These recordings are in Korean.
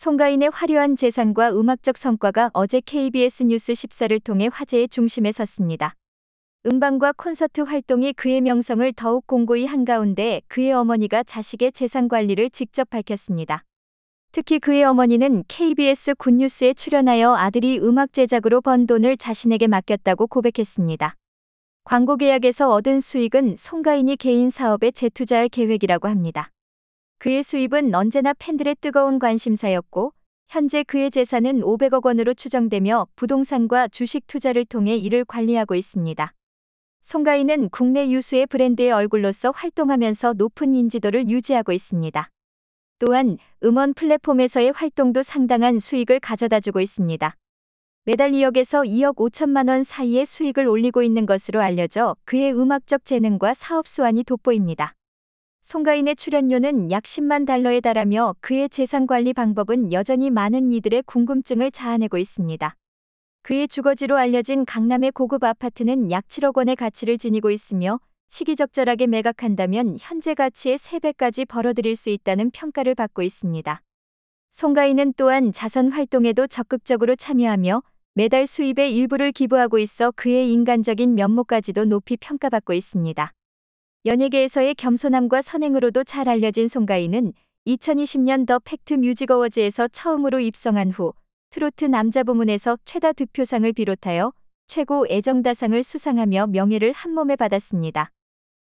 송가인의 화려한 재산과 음악적 성과가 어제 KBS 뉴스 14를 통해 화제의 중심에 섰습니다. 음반과 콘서트 활동이 그의 명성을 더욱 공고히 한가운데 그의 어머니가 자식의 재산 관리를 직접 밝혔습니다. 특히 그의 어머니는 KBS 굿뉴스에 출연하여 아들이 음악 제작으로 번 돈을 자신에게 맡겼다고 고백했습니다. 광고 계약에서 얻은 수익은 송가인이 개인 사업에 재투자할 계획이라고 합니다. 그의 수입은 언제나 팬들의 뜨거운 관심사였고 현재 그의 재산은 500억 원으로 추정되며 부동산과 주식 투자를 통해 이를 관리하고 있습니다. 송가인은 국내 유수의 브랜드의 얼굴로서 활동하면서 높은 인지도를 유지하고 있습니다. 또한 음원 플랫폼에서의 활동도 상당한 수익을 가져다주고 있습니다. 매달 2억에서 2억 5천만 원 사이의 수익을 올리고 있는 것으로 알려져 그의 음악적 재능과 사업 수완이 돋보입니다. 송가인의 출연료는 약 10만 달러에 달하며 그의 재산 관리 방법은 여전히 많은 이들의 궁금증을 자아내고 있습니다. 그의 주거지로 알려진 강남의 고급 아파트는 약 7억 원의 가치를 지니고 있으며 시기적절하게 매각한다면 현재 가치의 3배까지 벌어들일 수 있다는 평가를 받고 있습니다. 송가인은 또한 자선 활동에도 적극적으로 참여하며 매달 수입의 일부를 기부하고 있어 그의 인간적인 면모까지도 높이 평가받고 있습니다. 연예계에서의 겸손함과 선행으로도 잘 알려진 송가인은 2020년 더 팩트 뮤직 어워즈에서 처음으로 입성한 후 트로트 남자 부문에서 최다 득표상을 비롯하여 최고 애정다상을 수상하며 명예를 한몸에 받았습니다.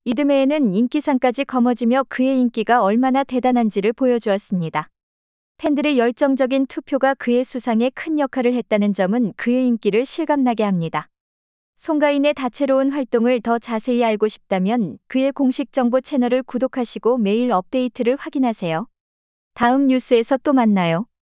이듬해에는 인기상까지 거머쥐며 그의 인기가 얼마나 대단한지를 보여주었습니다. 팬들의 열정적인 투표가 그의 수상에 큰 역할을 했다는 점은 그의 인기를 실감나게 합니다. 송가인의 다채로운 활동을 더 자세히 알고 싶다면 그의 공식 정보 채널을 구독하시고 매일 업데이트를 확인하세요. 다음 뉴스에서 또 만나요.